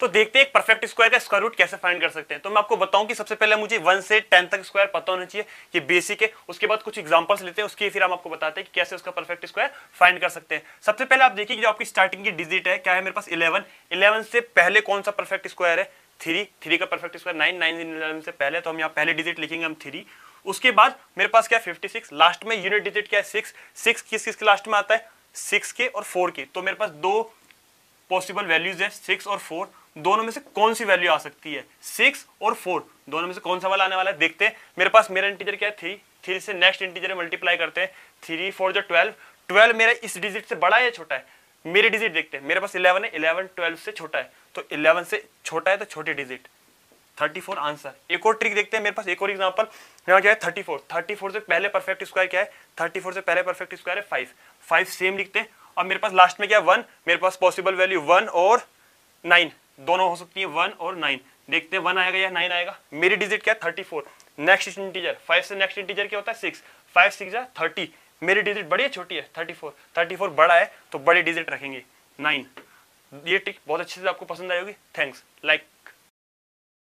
तो देखते हैं एक परफेक्ट स्क्वायर का स्क्वायर रूट कैसे फाइंड कर सकते हैं तो मैं आपको बताऊं कि सबसे पहले मुझे वन से टेन तक स्क्वायर पता होना चाहिए ये बेसिक है उसके बाद कुछ एग्जांपल्स लेते हैं उसके फिर हम आपको बताते हैं कि कैसे उसका परफेक्ट स्क्वायर फाइंड कर सकते हैं सबसे पहले आप देखिए जो आपकी स्टार्टिंग की डिजिट है क्या है मेरे पास इलेवन इलेवन से पहले कौन सा परफेक्ट स्क्वायर है थ्री थ्री का perfect square nine nine eleven से पहले तो हम यहाँ पहले डिजिट लिखेंगे हम थ्री उसके बाद मेरे पास क्या है फिफ्टी सिक्स लास्ट में यूनिट डिजिट क्या है सिक्स सिक्स किस किसके लास्ट में आता है सिक्स के और फोर के तो मेरे पास दो पॉसिबल वैल्यूज है सिक्स और फोर दोनों में से कौन सी वैल्यू आ सकती है सिक्स और फोर दोनों में से कौन सा वाला आने वाला है देखते हैं मेरे पास मेरा इंटीजर क्या है थ्री थ्री से नेक्स्ट इंटीजर मल्टीप्लाई करते हैं थ्री फोर जो ट्वेल्व ट्वेल्व मेरा इस डिजिट से बड़ा है या छोटा है मेरे डिजिट देखते हैं मेरे पास इलेवन है इलेवन ट्वेल्व से छोटा है तो इलेवन से छोटा है तो छोटी डिजिट थर्टी फोर आंसर एक और ट्रिक देखते हैं मेरे पास एक और एग्जाम्पल यहाँ क्या है थर्टी फोर थर्टी फोर से पहले परफेक्ट स्क्वायर क्या है थर्टी फोर से पहले परफेक्ट स्क्वायर है फाइव फाइव सेम लिखते हैं और मेरे पास लास्ट में क्या है वन मेरे पास पॉसिबल वैल्यू वन और नाइन दोनों हो सकती है वन और नाइन देखते हैं वन आएगा या नाइन आएगा मेरी डिजिट क्या है thirty four next integer five से नेक्स्ट इंटीजर क्या होता है सिक्स फाइव सिक्स या थर्टी मेरी डिजिट बड़ी है छोटी है थर्टी फोर थर्टी फोर बड़ा है तो बड़ी डिजिट रखेंगे नाइन ये ट्रिक बहुत अच्छे से आपको पसंद आएगी थैंक्स लाइक